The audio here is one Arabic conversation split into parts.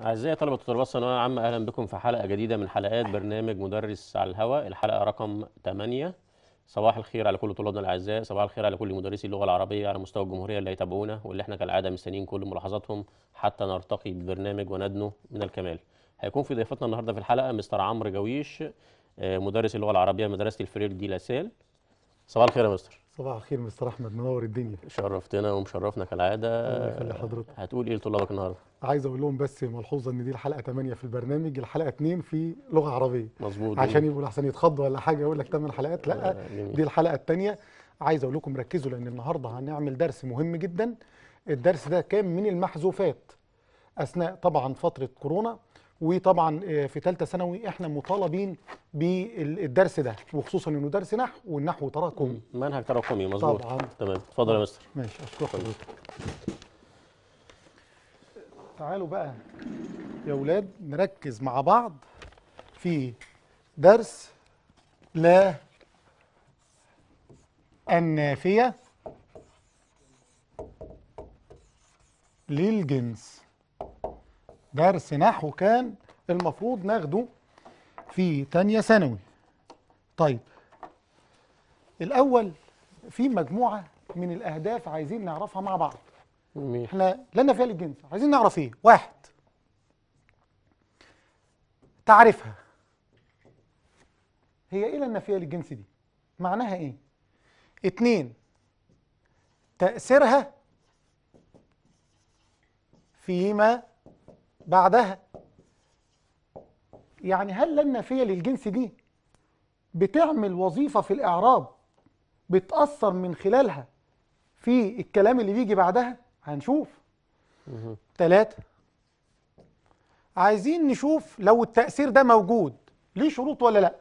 أعزائي طلبة وطلبات ثانوية عامة أهلا بكم في حلقة جديدة من حلقات برنامج مدرس على الهواء الحلقة رقم 8 صباح الخير على كل طلابنا الأعزاء صباح الخير على كل مدرسي اللغة العربية على مستوى الجمهورية اللي هيتابعونا واللي احنا كالعادة مستنيين كل ملاحظاتهم حتى نرتقي بالبرنامج وندنو من الكمال هيكون في ضيفتنا النهاردة في الحلقة مستر عمرو جويش آه، مدرس اللغة العربية مدرسة الفرير دي لاسال صباح الخير يا مستر صباح الخير مستر احمد منور الدنيا شرفتنا ومشرفنا كالعاده الله يخلي حضرتك هتقول ايه لطلابك النهارده عايز اقول لهم بس ملحوظه ان دي الحلقه 8 في البرنامج الحلقه 2 في لغه عربيه مظبوط عشان يبقوا احسن يتخضوا ولا حاجه يقول لك 8 حلقات لا آه، دي الحلقه الثانيه عايز اقول لكم ركزوا لان النهارده هنعمل درس مهم جدا الدرس ده كان من المحذوفات اثناء طبعا فتره كورونا وطبعا آه، في ثالثه ثانوي احنا مطالبين بالدرس ده وخصوصا انه درس نحو والنحو تراكمي منهج تراكمي مظبوط طبعا تمام اتفضل يا مستر ماشي اشكرك طيب. تعالوا بقى يا اولاد نركز مع بعض في درس لا النافيه للجنس درس نحو كان المفروض ناخده في تانية ثانوي طيب الأول في مجموعة من الأهداف عايزين نعرفها مع بعض مم. احنا لنا فيها الجنس عايزين نعرف ايه واحد تعرفها هي ايه فيها الجنس دي معناها ايه اتنين تأثيرها فيما بعدها يعني هل النافية للجنس دي بتعمل وظيفة في الإعراب بتأثر من خلالها في الكلام اللي بيجي بعدها هنشوف ثلاثة عايزين نشوف لو التأثير ده موجود ليه شروط ولا لأ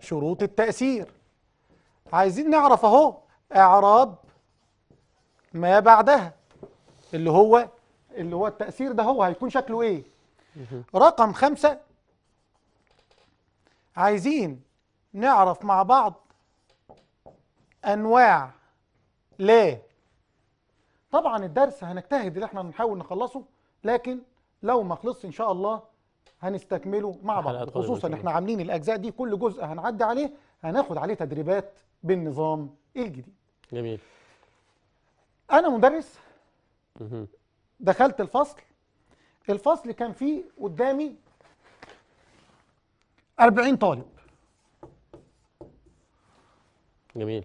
شروط التأثير عايزين نعرف اهو إعراب ما بعدها اللي هو اللي هو التأثير ده هو هيكون شكله إيه رقم خمسة عايزين نعرف مع بعض أنواع لا طبعا الدرس هنجتهد اللي احنا نحاول نخلصه لكن لو ما خلصش ان شاء الله هنستكمله مع بعض خصوصا احنا عاملين الاجزاء دي كل جزء هنعدي عليه هناخد عليه تدريبات بالنظام الجديد جميل انا مدرس دخلت الفصل الفصل كان فيه قدامي 40 طالب جميل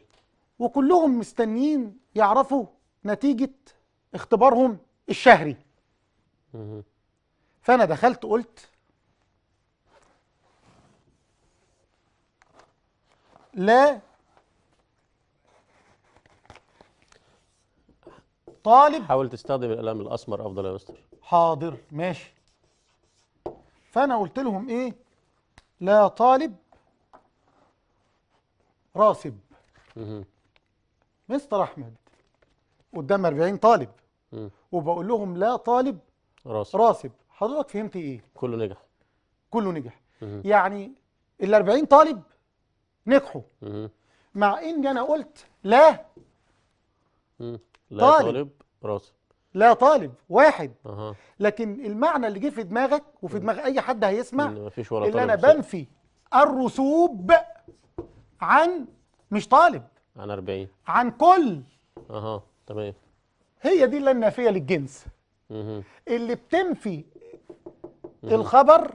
وكلهم مستنيين يعرفوا نتيجة اختبارهم الشهري مه. فأنا دخلت قلت لا طالب حاول تستخدم القلم الأسمر أفضل يا أستاذ حاضر ماشي فأنا قلت لهم إيه لا طالب راسب مستر أحمد قدام 40 طالب وبقول لهم لا طالب راسب, راسب. حضرتك فهمت إيه كله نجح كله نجح يعني ال 40 طالب نجحوا مع ان أنا قلت لا لا طالب, طالب راسب لا طالب واحد أه. لكن المعنى اللي جه في دماغك وفي دماغ اي حد هيسمع مفيش ولا اللي انا بنفي الرسوب عن مش طالب عن 40 عن كل اها تمام هي دي اللي النافيه للجنس مه. اللي بتنفي مه. الخبر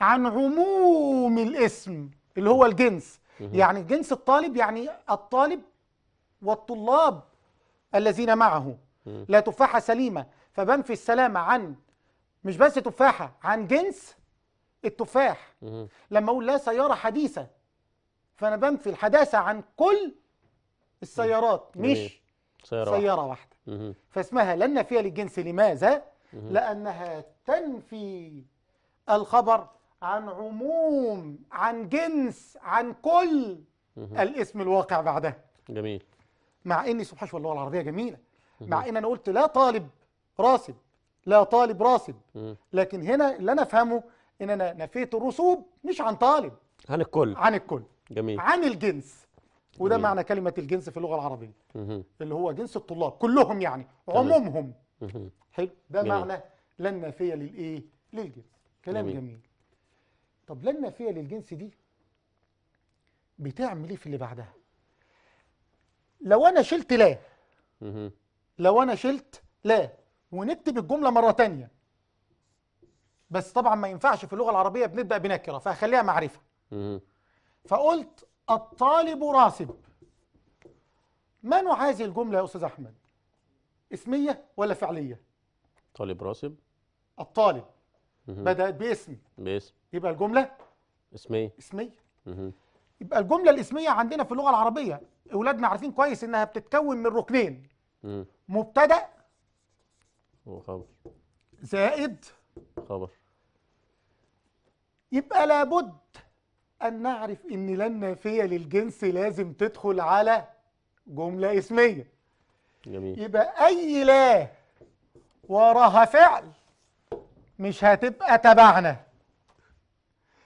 عن عموم الاسم اللي هو الجنس مه. يعني جنس الطالب يعني الطالب والطلاب الذين معه لا تفاحه سليمه فبنفي السلامه عن مش بس تفاحه عن جنس التفاح لما اقول لا سياره حديثه فانا بنفي الحداثه عن كل السيارات مش سيارة, سيارة واحدة, فاسمها لن نافية للجنس لماذا؟ لأنها تنفي الخبر عن عموم عن جنس عن كل الاسم الواقع بعدها جميل مع ان سبحان الله العربية جميلة مع ان انا قلت لا طالب راسب لا طالب راسب لكن هنا اللي انا افهمه ان انا نفيت الرسوب مش عن طالب عن الكل عن الكل جميل عن الجنس وده جميل. معنى كلمه الجنس في اللغه العربيه اللي هو جنس الطلاب كلهم يعني عمومهم حلو ده جميل. معنى لا النافيه للايه للجنس كلام جميل, جميل. طب لا النافيه للجنس دي بتعمل ايه في اللي بعدها لو انا شلت لا لو انا شلت لا ونكتب الجمله مره تانية بس طبعا ما ينفعش في اللغه العربيه بنبدا بنكره فهخليها معرفه فقلت الطالب راسب من هذه الجمله يا استاذ احمد اسميه ولا فعليه طالب راسب الطالب بدات باسم باسم يبقى الجمله اسميه اسميه يبقى الجمله الاسميه عندنا في اللغه العربيه اولادنا عارفين كويس انها بتتكون من ركنين مبتدا وخبر زائد خبر يبقى لابد أن نعرف إن لا النافية للجنس لازم تدخل على جملة اسمية جميل. يبقى أي لا وراها فعل مش هتبقى تبعنا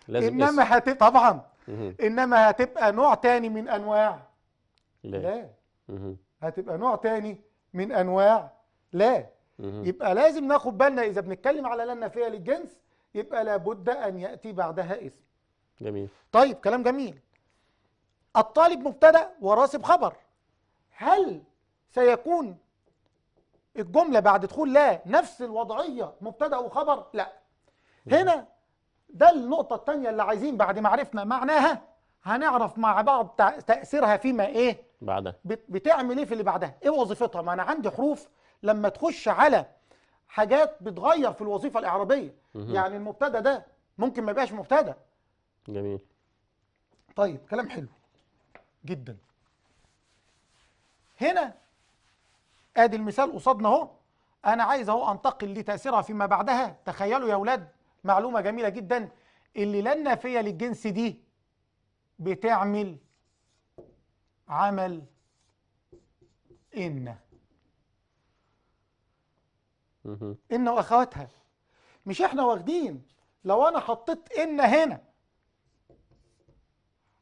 لازم إنما هتبقى طبعا مه. إنما هتبقى نوع تاني من أنواع لا, لا. هتبقى نوع تاني من انواع لا يبقى لازم ناخد بالنا اذا بنتكلم على لا النافيه للجنس يبقى لابد ان ياتي بعدها اسم جميل طيب كلام جميل الطالب مبتدا وراسب خبر هل سيكون الجمله بعد دخول لا نفس الوضعيه مبتدا وخبر لا هنا ده النقطه الثانيه اللي عايزين بعد ما عرفنا معناها هنعرف مع بعض تاثيرها فيما ايه بعدها بتعمل ايه في اللي بعدها ايه وظيفتها ما انا عندي حروف لما تخش على حاجات بتغير في الوظيفه الاعرابيه يعني المبتدا ده ممكن ما يبقاش مبتدا جميل طيب كلام حلو جدا هنا ادي المثال قصادنا اهو انا عايز اهو انتقل لتاثيرها فيما بعدها تخيلوا يا اولاد معلومه جميله جدا اللي لا النافيه للجنس دي بتعمل عمل إن إن وأخواتها مش إحنا واخدين لو أنا حطيت إن هنا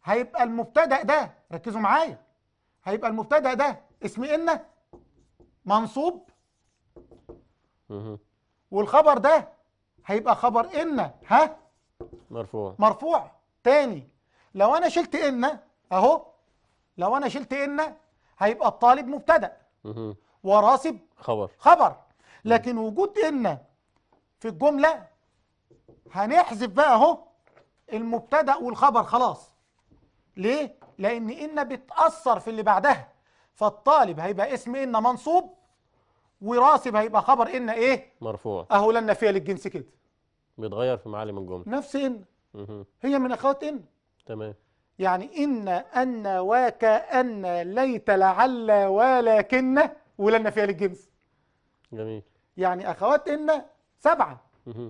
هيبقى المبتدأ ده ركزوا معايا هيبقى المبتدأ ده اسم إن منصوب والخبر ده هيبقى خبر إن ها مرفوع مرفوع تاني لو أنا شلت إن أهو لو انا شلت ان هيبقى الطالب مبتدا وراسب خبر خبر لكن وجود ان في الجمله هنحذف بقى اهو المبتدا والخبر خلاص ليه لان ان بتاثر في اللي بعدها فالطالب هيبقى اسم ان منصوب وراسب هيبقى خبر ان ايه مرفوع اهو لنا فيها للجنس كده بيتغير في معالم الجمله نفس ان هي من اخوات ان تمام يعني إن أن وكأن ليت لعل ولكن ولن فيها للجنس جميل يعني أخوات إن سبعة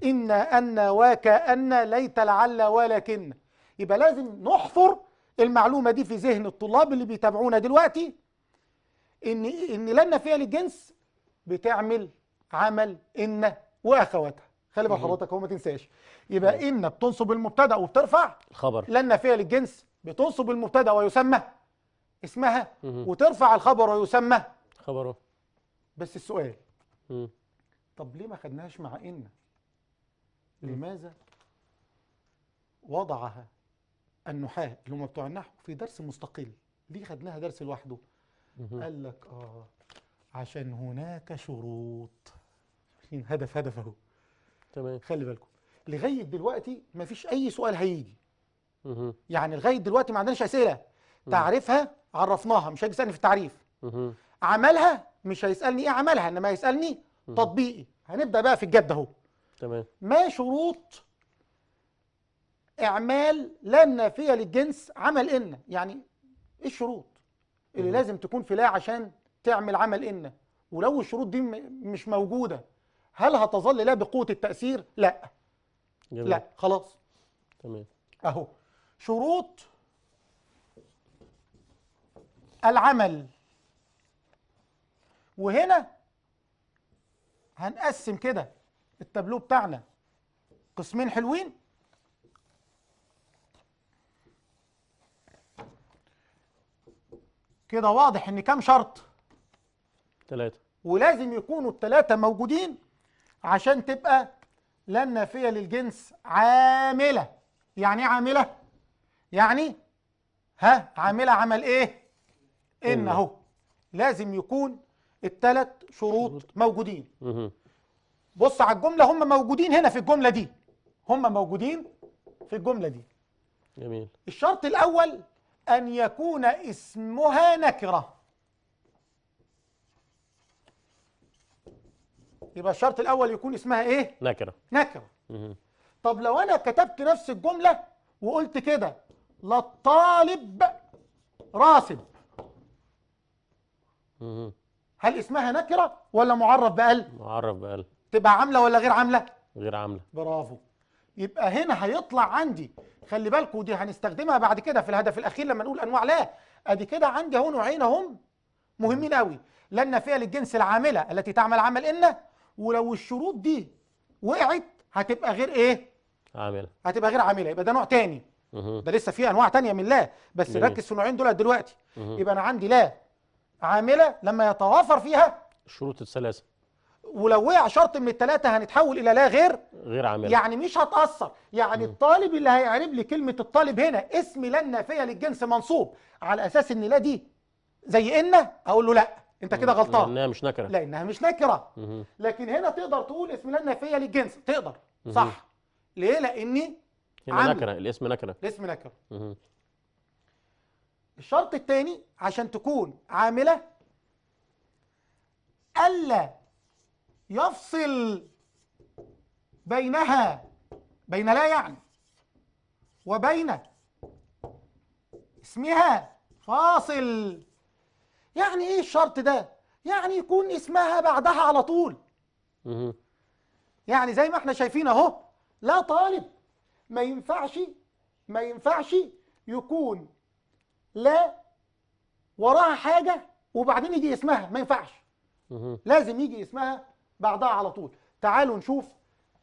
إن أن وكأن ليت لعل ولكن يبقى لازم نحفر المعلومة دي في ذهن الطلاب اللي بيتابعونا دلوقتي إن إن لن فيها للجنس بتعمل عمل إن وأخواتها خلي بال حضرتك هو ما تنساش يبقى ان بتنصب المبتدا وبترفع الخبر لن فيها للجنس بتنصب المبتدا ويسمى اسمها وترفع الخبر ويسمى خبره بس السؤال مم. طب ليه ما خدناهاش مع ان لماذا وضعها النحاة اللي هم بتوع النحو في درس مستقل ليه خدناها درس لوحده قال لك اه عشان هناك شروط هدف هدف اهو تمام خلي بالكم لغايه دلوقتي ما فيش اي سؤال هيجي يعني لغايه دلوقتي ما عندناش اسئله تعريفها عرفناها مش هيسالني في التعريف عملها مش هيسالني ايه عملها انما هيسالني تطبيقي هنبدا بقى في الجد اهو تمام ما شروط اعمال لا نافيه للجنس عمل ان يعني ايه الشروط اللي لازم تكون في لا عشان تعمل عمل ان ولو الشروط دي مش موجوده هل هتظل لا بقوه التاثير لا جميل. لا خلاص تمام اهو شروط العمل وهنا هنقسم كده التابلو بتاعنا قسمين حلوين كده واضح ان كام شرط ثلاثة ولازم يكونوا الثلاثة موجودين عشان تبقى لا النافية للجنس عاملة يعني ايه عاملة؟ يعني ها عامله عمل ايه, إيه؟ ان اهو لازم يكون الثلاث شروط موجودين بص على الجمله هم موجودين هنا في الجمله دي هم موجودين في الجمله دي جميل الشرط الاول ان يكون اسمها نكره يبقى الشرط الاول يكون اسمها ايه نكره نكره طب لو انا كتبت نفس الجمله وقلت كده للطالب راسب هل اسمها نكرة ولا معرف بقل؟ معرف بقل تبقى عاملة ولا غير عاملة؟ غير عاملة برافو يبقى هنا هيطلع عندي خلي بالكوا دي هنستخدمها بعد كده في الهدف الأخير لما نقول أنواع لا أدي كده عندي اهو نوعين هم مهمين قوي لا فعل الجنس العاملة التي تعمل عمل إن ولو الشروط دي وقعت هتبقى غير إيه؟ عاملة هتبقى غير عاملة يبقى ده نوع تاني ده لسه في انواع تانية من لا بس ركز في النوعين دول دلوقتي يبقى انا عندي لا عامله لما يتوافر فيها الشروط الثلاثه ولو وقع شرط من الثلاثه هنتحول الى لا غير غير عامله يعني مش هتاثر يعني مم. الطالب اللي هيعرب لي كلمه الطالب هنا اسم لا النافيه للجنس منصوب على اساس ان لا دي زي ان اقول له لا انت كده غلطان لانها مش نكره لانها مش نكره مم. لكن هنا تقدر تقول اسم لا النافيه للجنس تقدر مم. صح ليه لاني هنا نكره الاسم نكره الاسم نكره الشرط الثاني عشان تكون عامله الا يفصل بينها بين لا يعني وبين اسمها فاصل يعني ايه الشرط ده يعني يكون اسمها بعدها على طول يعني زي ما احنا شايفين اهو لا طالب ما ينفعش ما ينفعش يكون لا وراها حاجة وبعدين يجي اسمها ما ينفعش لازم يجي اسمها بعدها على طول تعالوا نشوف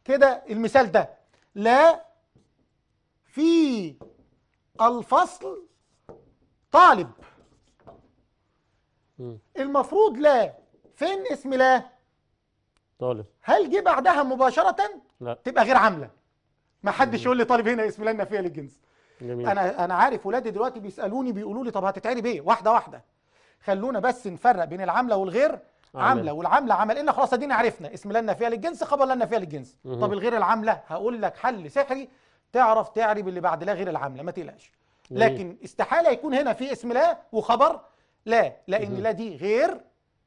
كده المثال ده لا في الفصل طالب المفروض لا فين اسم لا طالب هل جه بعدها مباشرة لا. تبقى غير عاملة ما حدش يقول لي طالب هنا اسم لنا فيها للجنس جميل. انا انا عارف ولادي دلوقتي بيسالوني بيقولوا لي طب هتتعرب ايه واحده واحده خلونا بس نفرق بين العامله والغير عامله والعامله عمل لنا خلاص ادينا عرفنا اسم لنا فيها للجنس خبر لنا فيها للجنس مه. طب الغير العامله هقول لك حل سحري تعرف تعرب اللي بعد لا غير العامله ما تقلقش لكن استحاله يكون هنا في اسم لا وخبر لا لان مه. لا دي غير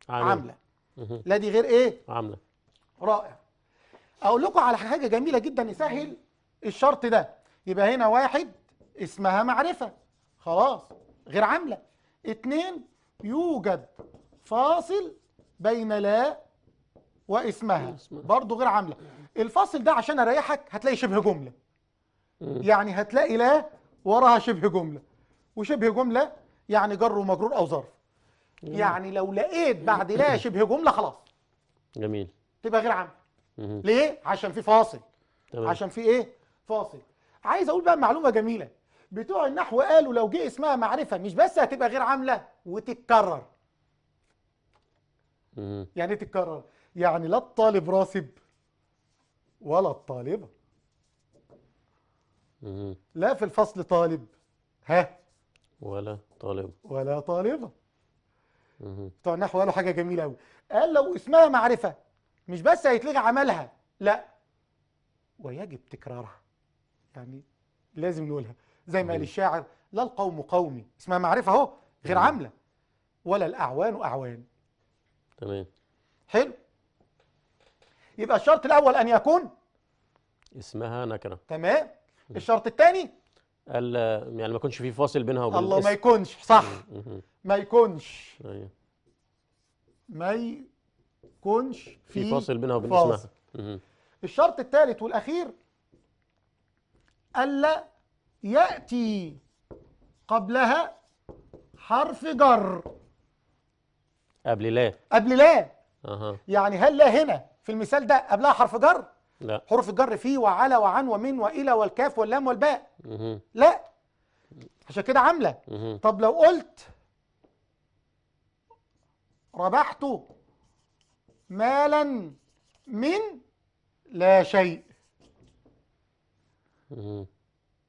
عامله لا دي غير ايه عامله رائع اقول لكم على حاجه جميله جدا يسهل الشرط ده يبقى هنا واحد اسمها معرفة خلاص غير عاملة اتنين يوجد فاصل بين لا واسمها برضو غير عاملة الفاصل ده عشان اريحك هتلاقي شبه جملة يعني هتلاقي لا وراها شبه جملة وشبه جملة يعني جر ومجرور او ظرف يعني لو لقيت بعد لا شبه جملة خلاص جميل تبقى غير عاملة ليه عشان في فاصل تمام. عشان في ايه فاصل عايز اقول بقى معلومه جميله بتوع النحو قالوا لو جه اسمها معرفه مش بس هتبقى غير عامله وتتكرر يعني تتكرر يعني لا الطالب راسب ولا الطالبه لا في الفصل طالب ها ولا طالب ولا طالبه بتوع النحو قالوا حاجه جميله قوي قال لو اسمها معرفه مش بس هيتلغي عملها لا ويجب تكرارها يعني لازم نقولها زي ما قال الشاعر لا القوم قومي اسمها معرفة اهو غير عاملة ولا الأعوان أعوان تمام حلو يبقى الشرط الأول أن يكون اسمها نكرة تمام الشرط الثاني يعني ما يكونش في فاصل بينها وبين الله ما يكونش صح ما يكونش أيوه. ما يكونش في, في فاصل بينها وبين اسمها الشرط الثالث والأخير ألا يأتي قبلها حرف جر قبل لا قبل لا أه. يعني هل لا هنا في المثال ده قبلها حرف جر لا حروف الجر فيه وعلى وعن ومن وإلى والكاف واللام والباء مه. لا عشان كده عاملة طب لو قلت ربحت مالا من لا شيء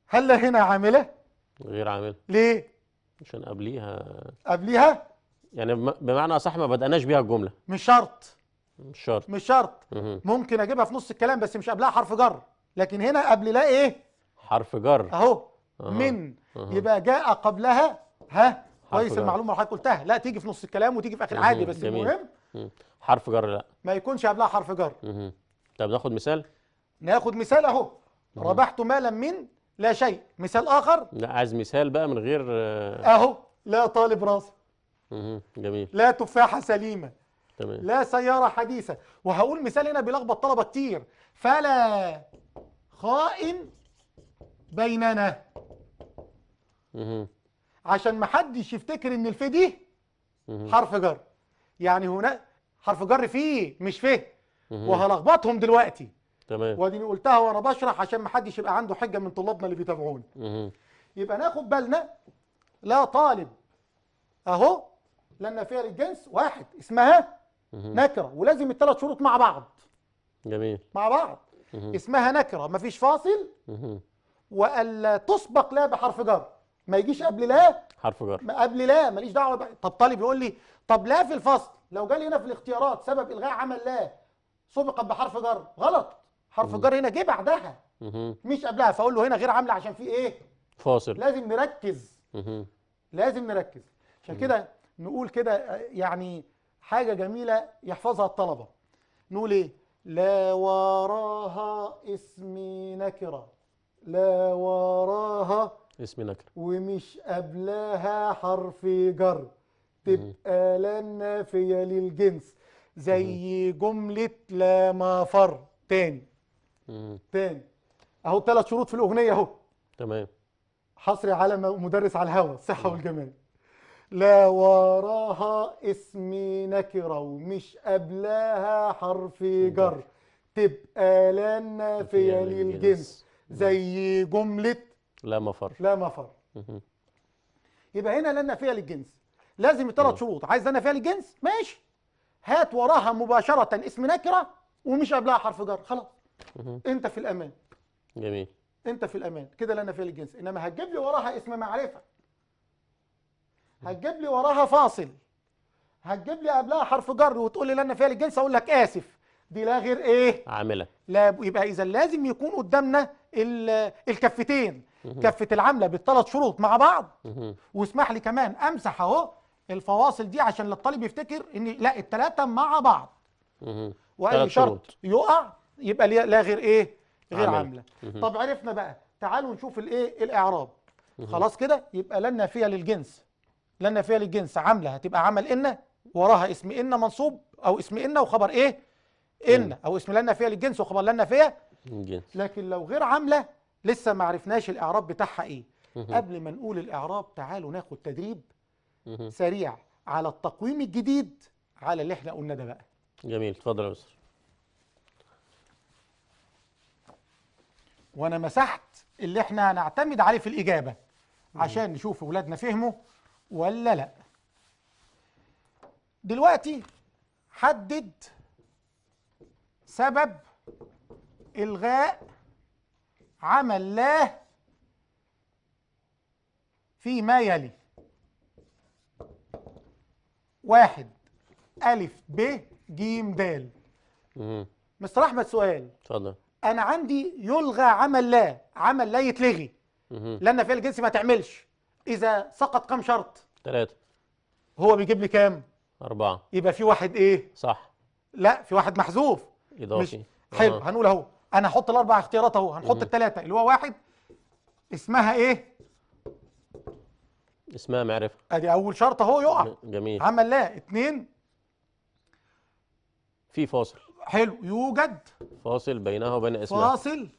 هل هنا عاملة؟ غير عاملة ليه؟ عشان قبليها قبليها؟ يعني بمعنى أصح ما بدأناش بيها الجملة مش شرط مش شرط مش شرط ممكن أجيبها في نص الكلام بس مش قبلها حرف جر لكن هنا قبل لا إيه؟ حرف جر أهو أه. من أه. يبقى جاء قبلها ها كويس المعلومة اللي حضرتك قلتها لا تيجي في نص الكلام وتيجي في آخر عادي بس جميل. المهم حرف جر لا ما يكونش قبلها حرف جر طب ناخد مثال ناخد مثال اهو ربحت مالا من لا شيء مثال آخر لا عايز مثال بقى من غير آه. أهو لا طالب راسه جميل لا تفاحة سليمة تمام. لا سيارة حديثة وهقول مثال هنا بيلخبط طلبة كتير فلا خائن بيننا عشان ما حدش يفتكر ان الف دي حرف جر يعني هنا حرف جر فيه مش فيه وهلخبطهم دلوقتي تمام ودي قلتها وانا بشرح عشان ما حدش يبقى عنده حجه من طلابنا اللي بيتابعونا يبقى ناخد بالنا لا طالب اهو لان فعل الجنس واحد اسمها نكره ولازم الثلاث شروط مع بعض جميل مع بعض اسمها نكره ما فيش فاصل والا تسبق لا بحرف جر ما يجيش قبل لا حرف جر قبل لا ماليش دعوه بقى. طب طالب يقول لي طب لا في الفصل لو جالي هنا في الاختيارات سبب الغاء عمل لا سبقت بحرف جر غلط حرف الجر هنا جه بعدها مش قبلها فاقول له هنا غير عامله عشان في ايه فاصل لازم نركز لازم نركز عشان كده نقول كده يعني حاجه جميله يحفظها الطلبه نقول ايه لا وراها اسمي نكره لا وراها اسم نكر ومش قبلها حرف جر تبقى لا نافيه للجنس زي جمله لا مفر تاني تاني اهو ثلاث شروط في الاغنيه اهو تمام حصري على مدرس على الهوى الصحه والجمال لا وراها اسم نكره ومش قبلها حرف جر تبقى لا نافيه للجنس زي جمله لا مفر لا مفر يبقى هنا لا نافيه للجنس لازم الثلاث شروط عايز لا نافيه للجنس ماشي هات وراها مباشره اسم نكره ومش قبلها حرف جر خلاص انت في الامان جميل انت في الامان كده لنا فيها الجنس انما هتجيب لي وراها اسم معرفه هتجيب لي وراها فاصل هتجيب لي قبلها حرف جر وتقول لي لنا فيها الجنس اقول لك اسف دي لا غير ايه عامله لا يبقى اذا لازم يكون قدامنا الكفتين كفه العامله بالثلاث شروط مع بعض واسمح لي كمان امسح اهو الفواصل دي عشان الطالب يفتكر ان لا الثلاثه مع بعض واي شرط يقع يبقى لا غير ايه غير عامله طب عرفنا بقى تعالوا نشوف الايه الاعراب خلاص كده يبقى لا فيها للجنس لا فيها للجنس عامله هتبقى عمل ان وراها اسم ان منصوب او اسم ان وخبر ايه ان او اسم لا فيها للجنس وخبر لا فيها لكن لو غير عامله لسه ما عرفناش الاعراب بتاعها ايه قبل ما نقول الاعراب تعالوا ناخد تدريب سريع على التقويم الجديد على اللي احنا قلنا ده بقى جميل اتفضل يا مستر وانا مسحت اللي احنا هنعتمد عليه في الاجابه عشان نشوف اولادنا فهموا ولا لا دلوقتي حدد سبب الغاء عمل لا فيما يلي واحد ألف ب ج د مستر أحمد سؤال اتفضل انا عندي يلغى عمل لا عمل لا يتلغي لان فعل الجنس ما تعملش اذا سقط كام شرط ثلاثه هو بيجيب لي كام اربعه يبقى في واحد ايه صح لا في واحد محذوف اضافي مش حلو آه. هنقول اهو انا هحط الاربع اختيارات اهو هنحط الثلاثه اللي هو واحد اسمها ايه اسمها معرفه ادي اول شرط اهو يقع جميل عمل لا اثنين في فاصل حلو يوجد فاصل بينها وبين اسمها فاصل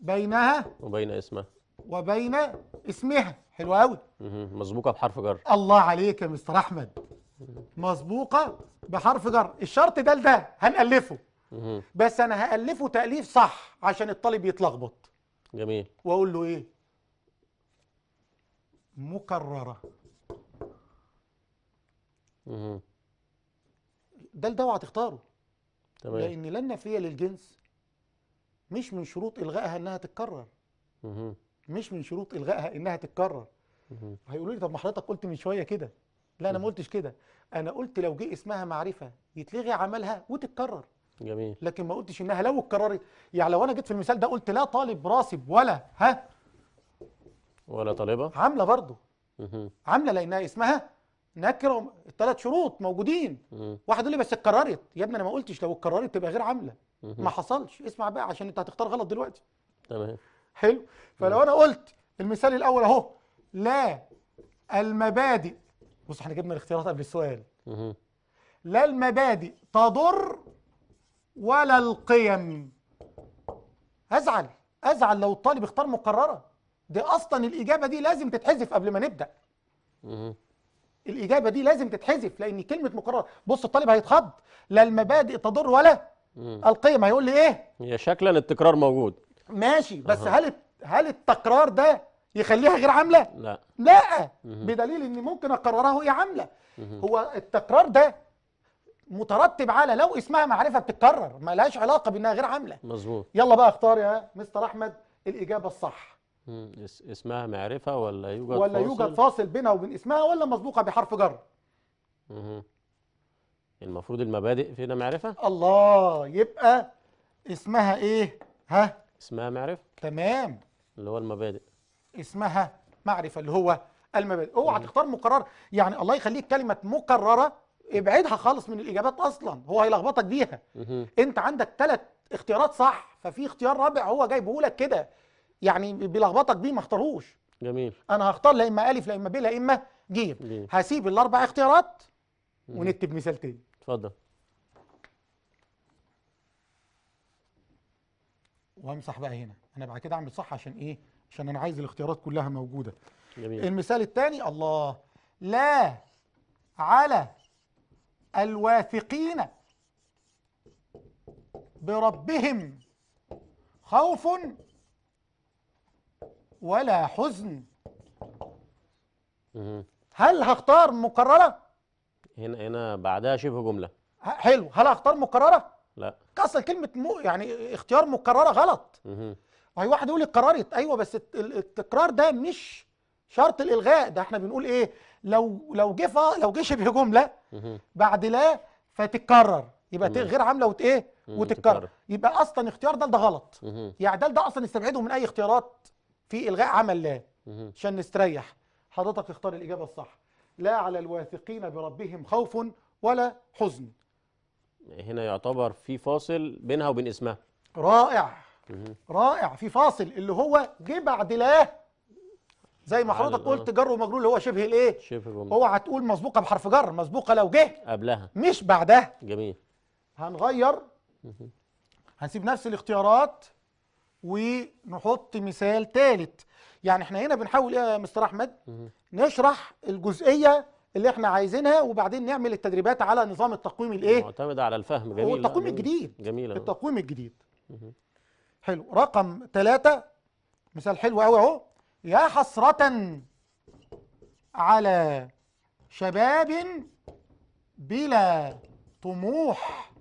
بينها وبين اسمها وبين اسمها حلو قوي مسبوقه بحرف جر الله عليك يا مستر احمد مسبوقه بحرف جر الشرط ده لده هنألفه بس انا هألفه تأليف صح عشان الطالب يتلخبط جميل واقول له ايه مكرره ده لده وهتختاره تمام. لان لا النفيه للجنس مش من شروط الغائها انها تتكرر مه. مش من شروط الغائها انها تتكرر هيقولوا لي طب ما حضرتك قلت من شويه كده لا انا ما قلتش كده انا قلت لو جه اسمها معرفه يتلغي عملها وتتكرر جميل لكن ما قلتش انها لو اتكررت يعني لو انا جيت في المثال ده قلت لا طالب راسب ولا ها ولا طالبه عامله برضه عامله لانها اسمها نكره الثلاث شروط موجودين مم. واحد يقول لي بس اتكررت يا ابني انا ما قلتش لو اتكررت تبقى غير عامله ما حصلش اسمع بقى عشان انت هتختار غلط دلوقتي تمام حلو فلو مم. انا قلت المثال الاول اهو لا المبادئ بص احنا جبنا الاختيارات قبل السؤال لا المبادئ تضر ولا القيم ازعل ازعل لو الطالب اختار مقرره دي اصلا الاجابه دي لازم تتحذف قبل ما نبدا الاجابه دي لازم تتحذف لان كلمه مقرر بص الطالب هيتخض لا المبادئ تضر ولا القيم هيقول لي ايه هي شكلا التكرار موجود ماشي بس أه. هل هل التكرار ده يخليها غير عامله لا لا بدليل ان ممكن اقررها إيه وهي عامله هو التكرار ده مترتب على لو اسمها معرفه بتتكرر ما لهاش علاقه بانها غير عامله مظبوط يلا بقى اختار يا مستر احمد الاجابه الصح اسمها معرفة ولا يوجد ولا فاصل يوجد فاصل بينها وبين اسمها ولا مسبوقة بحرف جر مم. المفروض المبادئ فينا معرفة الله يبقى اسمها ايه ها اسمها معرفة تمام اللي هو المبادئ اسمها معرفة اللي هو المبادئ اوعى تختار مقررة يعني الله يخليك كلمة مكررة ابعدها خالص من الاجابات اصلا هو هيلخبطك بيها مم. انت عندك ثلاث اختيارات صح ففي اختيار رابع هو جايبه لك كده يعني بيلخبطك بيه ما اختاروش جميل انا هختار لا اما الف لا اما ب لا اما ج هسيب الاربع اختيارات ونكتب تاني اتفضل وامسح بقى هنا انا بعد كده اعمل صح عشان ايه عشان انا عايز الاختيارات كلها موجوده جميل. المثال الثاني الله لا على الواثقين بربهم خوف ولا حزن هل هختار مكررة؟ هنا هنا بعدها شبه جملة حلو هل هختار مكررة؟ لا اصل كلمة مو يعني اختيار مكررة غلط اي واحد يقول قررت ايوه بس التكرار ده مش شرط الالغاء ده احنا بنقول ايه لو لو جه لو جه شبه جمله بعد لا فتتكرر يبقى غير عامله وت ايه وتتكرر يبقى اصلا اختيار ده ده غلط يعني ده ده اصلا نستبعده من اي اختيارات في الغاء عمل لا عشان نستريح حضرتك اختار الاجابه الصح لا على الواثقين بربهم خوف ولا حزن هنا يعتبر في فاصل بينها وبين اسمها رائع رائع في فاصل اللي هو جه بعد لا زي ما حضرتك قلت جر ومجرور اللي هو شبه الايه شبه جمله اوعى تقول مسبوقه بحرف جر مسبوقه لو جه قبلها مش بعدها جميل هنغير هنسيب نفس الاختيارات ونحط مثال ثالث يعني احنا هنا بنحاول ايه يا مستر احمد نشرح الجزئيه اللي احنا عايزينها وبعدين نعمل التدريبات على نظام التقويم الايه معتمد على الفهم جميل التقويم الجديد جميل التقويم الجديد حلو رقم ثلاثة مثال حلو قوي اهو يا حسرة على شباب بلا طموح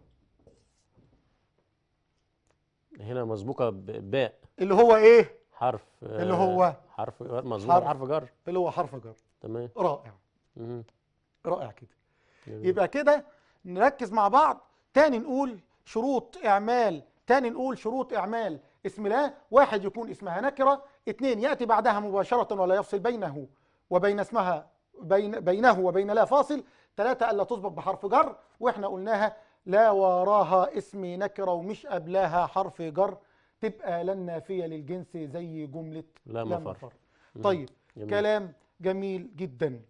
هنا مسبوقه بباء اللي هو ايه حرف اللي هو آه، حرف مظبوط حرف, حرف جر اللي هو حرف جر تمام رائع مم. رائع كده جميل. يبقى كده نركز مع بعض تاني نقول شروط اعمال تاني نقول شروط اعمال اسم لا واحد يكون اسمها نكره اثنين ياتي بعدها مباشره ولا يفصل بينه وبين اسمها بين بينه وبين لا فاصل ثلاثه الا تصبغ بحرف جر واحنا قلناها لا وراها اسمي نكرة ومش قبلها حرف جر تبقى لن نافية للجنس زي جملة لا, لا مفر, مفر. طيب جميل. كلام جميل جدا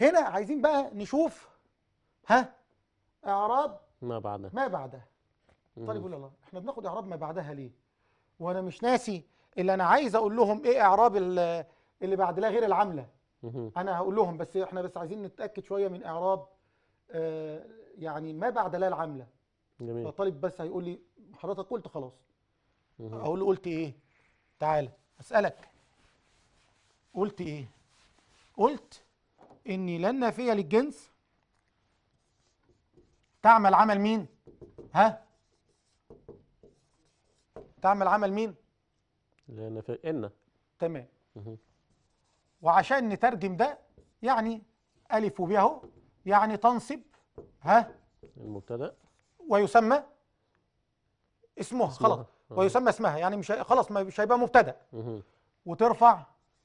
هنا عايزين بقى نشوف ها اعراب ما بعدها ما بعدها طيب يقول الله احنا بناخد اعراب ما بعدها ليه وانا مش ناسي اللي انا عايز اقول لهم ايه اعراب اللي بعد لا غير العامله انا هقول لهم بس احنا بس عايزين نتاكد شويه من اعراب آه، يعني ما بعد لا العامله جميل فالطالب بس هيقول لي حضرتك قلت خلاص اقول له قلت ايه تعالى اسالك قلت ايه قلت اني لن نافيه للجنس تعمل عمل مين ها تعمل عمل مين لا نافيه ان تمام وعشان نترجم ده يعني الف وبيه اهو يعني تنصب ها المبتدا ويسمى اسمها, خلاص ويسمى اسمها يعني مش خلاص مش هيبقى مبتدا وترفع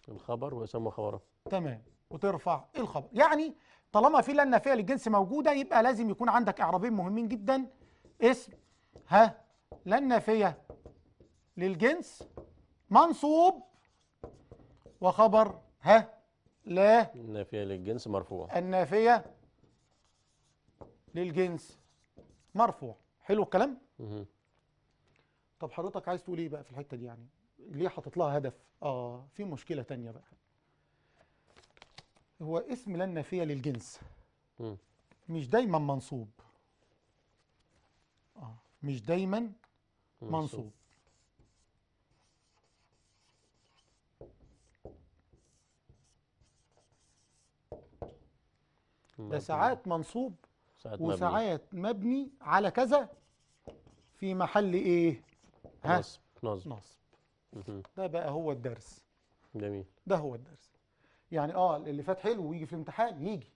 الخبر ويسمى خبره تمام وترفع الخبر يعني طالما في لا النافيه للجنس موجوده يبقى لازم يكون عندك اعرابين مهمين جدا اسم ها لا النافيه للجنس منصوب وخبر ها لا النافيه للجنس مرفوع النافيه للجنس مرفوع حلو الكلام طب حضرتك عايز تقول ايه بقى في الحته دي يعني ليه حاطط لها هدف اه في مشكله تانية بقى هو اسم لا النافيه للجنس مش دايما منصوب اه مش دايما منصوب ده ساعات منصوب وساعات مبني. على كذا في محل ايه ها نصب نصب نصب ده بقى هو الدرس جميل ده هو الدرس يعني اه اللي فات حلو ويجي في الامتحان يجي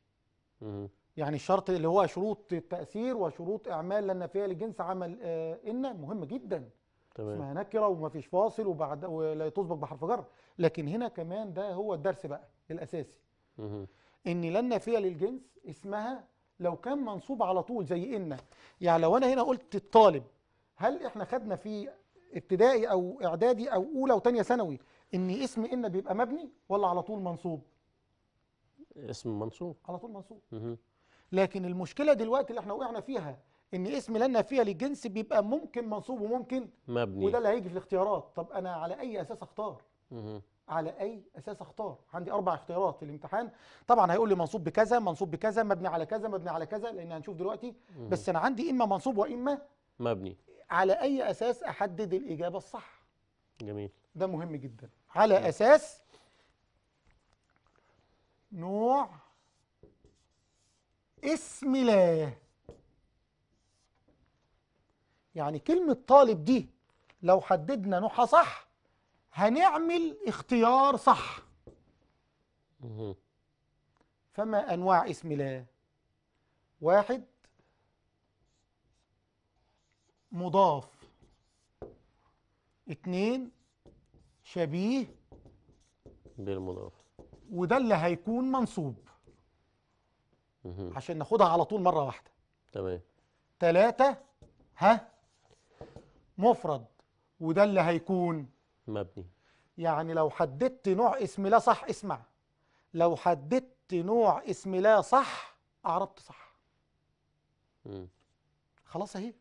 يعني الشرط اللي هو شروط التأثير وشروط إعمال لا نافية للجنس عمل آه إن مهمه جدا تمام. اسمها نكرة وما فيش فاصل وبعد ولا تسبق بحرف جر لكن هنا كمان ده هو الدرس بقى الأساسي مه. إن لا نافية للجنس اسمها لو كان منصوب على طول زي ان يعني لو انا هنا قلت الطالب هل احنا خدنا في ابتدائي او اعدادي او اولى وثانيه ثانوي ان اسم ان بيبقى مبني ولا على طول منصوب اسم منصوب على طول منصوب لكن المشكله دلوقتي اللي احنا وقعنا فيها ان اسم لنا فيها للجنس بيبقى ممكن منصوب وممكن مبني وده اللي هيجي في الاختيارات طب انا على اي اساس اختار مه. على اي اساس اختار عندي اربع اختيارات في الامتحان طبعا هيقول لي منصوب بكذا منصوب بكذا مبني على كذا مبني على كذا لان هنشوف دلوقتي بس انا عندي اما منصوب واما مبني على اي اساس احدد الاجابه الصح جميل ده مهم جدا على جميل. اساس نوع اسم لا يعني كلمه طالب دي لو حددنا نوعها صح هنعمل اختيار صح فما أنواع اسم لا واحد مضاف اتنين شبيه بالمضاف وده اللي هيكون منصوب عشان ناخدها على طول مرة واحدة تمام تلاتة ها مفرد وده اللي هيكون مبني يعني لو حددت نوع اسم لا صح اسمع لو حددت نوع اسم لا صح أعربت صح م. خلاص أهي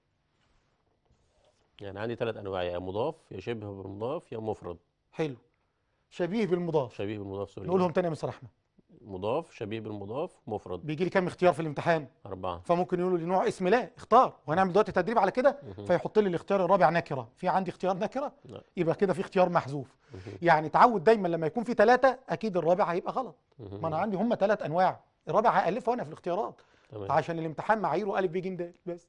يعني عندي ثلاث أنواع يا مضاف يا شبه بالمضاف يا مفرد حلو شبيه بالمضاف شبيه بالمضاف سوري نقولهم تاني يا مستر أحمد مضاف شبيه بالمضاف مفرد بيجي لي كام اختيار في الامتحان اربعه فممكن يقولوا لي نوع اسم لا اختار وهنعمل دلوقتي تدريب على كده فيحط لي الاختيار الرابع نكره في عندي اختيار نكره لا. يبقى كده في اختيار محذوف يعني تعود دايما لما يكون في ثلاثه اكيد الرابع هيبقى غلط ما انا عندي هم ثلاث انواع الرابع هالفه وانا في الاختيارات تمام. عشان الامتحان معاييره الف ب ج د بس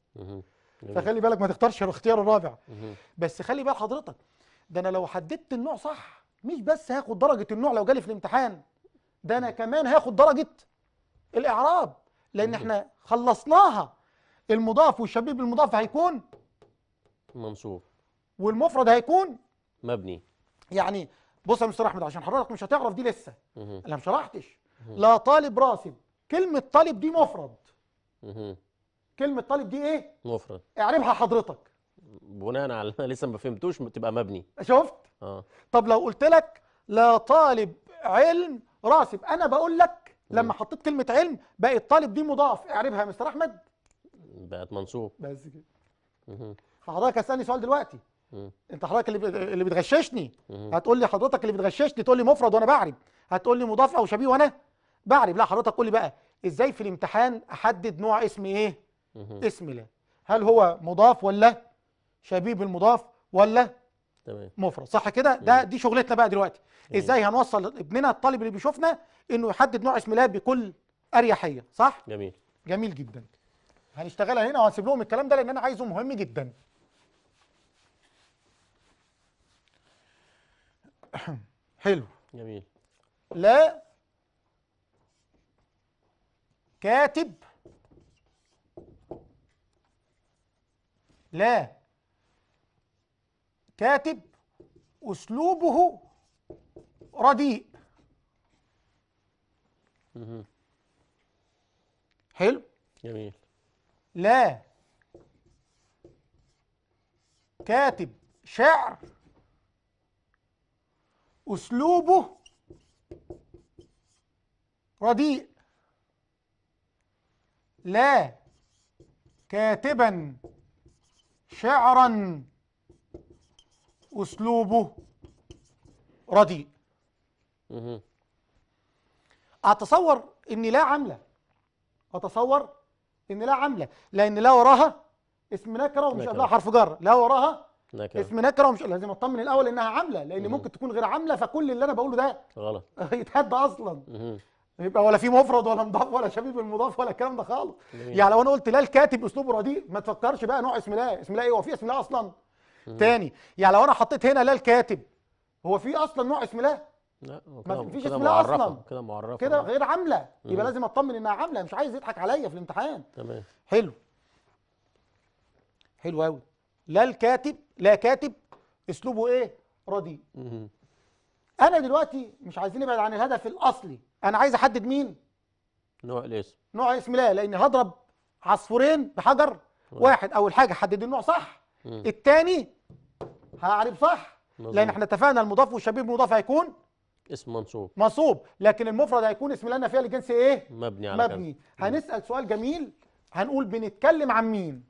فخلي بالك ما تختارش الاختيار الرابع بس خلي بال حضرتك ده انا لو حددت النوع صح مش بس هاخد درجه النوع لو جالي في الامتحان ده انا كمان هاخد درجه الاعراب لان احنا خلصناها المضاف والشبيه بالمضاف هيكون منصوب والمفرد هيكون مبني يعني بص يا مستر احمد عشان حضرتك مش هتعرف دي لسه انا ما شرحتش لا طالب راسب كلمه طالب دي مفرد مه. كلمه طالب دي ايه مفرد اعربها حضرتك بناء على انا لسه ما فهمتوش تبقى مبني شفت اه طب لو قلت لك لا طالب علم راسب انا بقول لك لما حطيت كلمه علم بقت طالب دي مضاف اعربها يا مستر احمد بقت منصوب بس كده فحضرتك اسالني سؤال دلوقتي انت حضرتك اللي اللي بتغششني هتقول لي حضرتك اللي بتغششني تقول لي مفرد وانا بعرب هتقول لي مضاف او شبيه وانا بعرب لا حضرتك قول لي بقى ازاي في الامتحان احدد نوع اسم ايه اسم لا هل هو مضاف ولا شبيه بالمضاف ولا تمام مفرط صح كده ده دي شغلتنا بقى دلوقتي تمام. ازاي هنوصل ابننا الطالب اللي بيشوفنا انه يحدد نوع اسم الاب بكل اريحيه صح جميل جميل جدا هنشتغلها هنا وهسيب لهم الكلام ده لان انا عايزه مهم جدا حلو جميل لا كاتب لا كاتب أسلوبه رديء حلو جميل لا كاتب شعر أسلوبه رديء لا كاتبا شعرا أسلوبه رديء أتصور إن لا عاملة أتصور إن لا عاملة لأن لا وراها اسم نكرة ومش قبلها حرف جر لا وراها نكرة. اسم نكره ومش لازم اطمن الاول انها عامله لان مم. ممكن تكون غير عامله فكل اللي انا بقوله ده غلط يتهد اصلا مم. يبقى ولا في مفرد ولا مضاف ولا شبيه بالمضاف ولا الكلام ده خالص يعني لو انا قلت لا الكاتب اسلوبه رديء ما تفكرش بقى نوع اسم لا اسم لا ايه هو في اسم لا اصلا تاني يعني لو انا حطيت هنا لا الكاتب هو في اصلا نوع اسم لا لا ما فيش اسم لا اصلا كده معرفه كده غير عامله يبقى لازم اطمن انها عامله مش عايز يضحك عليا في الامتحان تمام حلو حلو قوي لا الكاتب لا كاتب اسلوبه ايه رديء انا دلوقتي مش عايزين نبعد عن الهدف الاصلي انا عايز احدد مين نوع الاسم نوع اسم لا لان هضرب عصفورين بحجر واحد اول حاجه حدد النوع صح الثاني هعرب صح مظبوط. لان احنا اتفقنا المضاف والشبيه بالمضاف هيكون اسم منصوب منصوب لكن المفرد هيكون اسم لنا فيها الجنس ايه مبني على مبني كده. هنسال سؤال جميل هنقول بنتكلم عن مين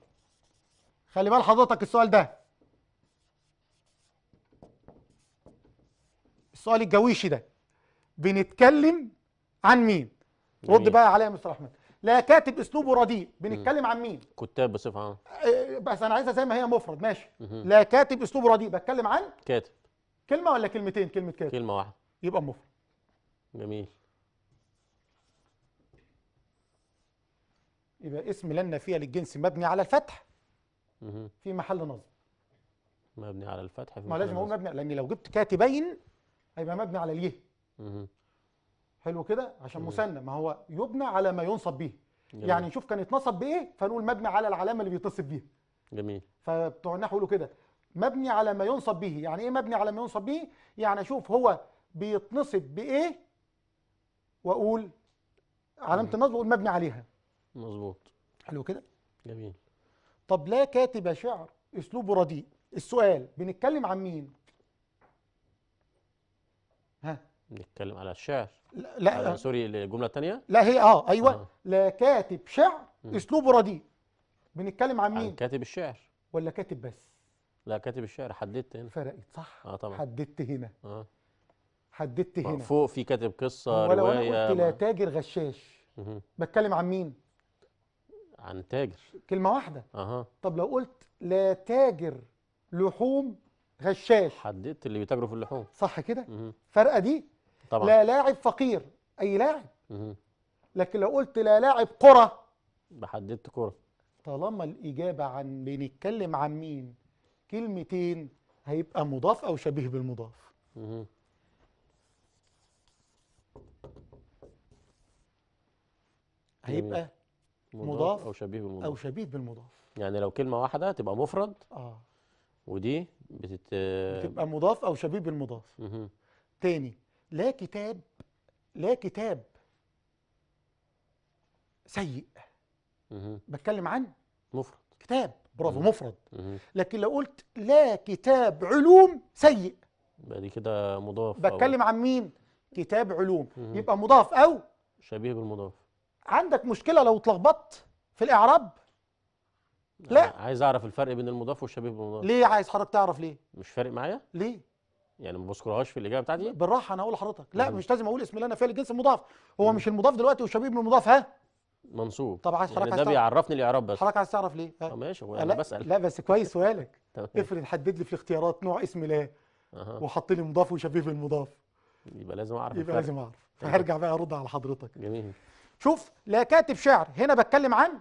خلي بال حضرتك السؤال ده السؤال الجويشي ده بنتكلم عن مين رد بقى عليا يا مستر احمد لا كاتب اسلوبه رديء بنتكلم عن مين كتاب بصفه آه، عامه بس انا عايزها زي ما هي مفرد ماشي لا كاتب اسلوبه رديء بتكلم عن كاتب كلمه ولا كلمتين كلمه كاتب كلمه واحده يبقى مفرد جميل يبقى اسم لن فيها للجنس مبني على الفتح في محل نصب مبني على الفتح في ما لازم اقول مبني لان لو جبت كاتبين هيبقى مبني على اليه حلو كده عشان مثنى ما هو يبنى على ما ينصب به جميل. يعني نشوف كان يتنصب بايه فنقول مبني على العلامه اللي بيتنصب بيها جميل فبتوع النحو يقولوا كده مبني على ما ينصب به يعني ايه مبني على ما ينصب به يعني اشوف هو بيتنصب بايه واقول علامه النصب واقول مبني عليها مظبوط حلو كده جميل طب لا كاتب شعر اسلوبه رديء السؤال بنتكلم عن مين ها نتكلم على الشعر لا على آه. سوري الجمله الثانيه لا هي اه ايوه آه. لا كاتب شعر اسلوبه رديء بنتكلم عن مين عن كاتب الشعر ولا كاتب بس لا كاتب الشعر حددت هنا فرقت صح اه طبعا حددت هنا اه حددت هنا فوق في كاتب قصه روايه ولا قلت لا تاجر غشاش بتكلم عن مين عن تاجر كلمه واحده اها طب لو قلت لا تاجر لحوم غشاش حددت اللي بيتاجروا في اللحوم صح كده الفرقه دي طبعا. لا لاعب فقير اي لاعب لكن لو قلت لا لاعب كره بحددت كره طالما الاجابه عن بنتكلم عن مين كلمتين هيبقى مضاف او شبيه بالمضاف هيبقى مضاف, مضاف او شبيه بالمضاف او شبيه بالمضاف يعني لو كلمه واحده تبقى مفرد اه ودي بتت... بتبقى مضاف او شبيه بالمضاف تاني لا كتاب لا كتاب سيء بتكلم عن مفرد كتاب برافو مفرد لكن لو قلت لا كتاب علوم سيء يبقى دي كده مضاف بتكلم عن مين كتاب علوم يبقى مضاف او شبيه بالمضاف عندك مشكله لو اتلخبطت في الاعراب لا عايز اعرف الفرق بين المضاف والشبيه بالمضاف ليه عايز حضرتك تعرف ليه مش فارق معايا ليه يعني ما بذكرهاش في الاجابه بتاعتي بالراحه انا هقول لحضرتك لا مش لازم اقول اسم اللي انا فيها الجنس المضاف هو مم. مش المضاف دلوقتي وشبيب من المضاف ها منصوب طب عايز يعني حضرتك يعني ده بيعرفني الاعراب بس حضرتك عايز تعرف ليه طب ماشي هو انا بسال لا بس كويس سؤالك افرض حدد لي في الاختيارات نوع اسم لا وحط لي مضاف وشبيه المضاف يبقى لازم اعرف يبقى لازم اعرف فهرجع بقى ارد على حضرتك جميل شوف لا كاتب شعر هنا بتكلم عن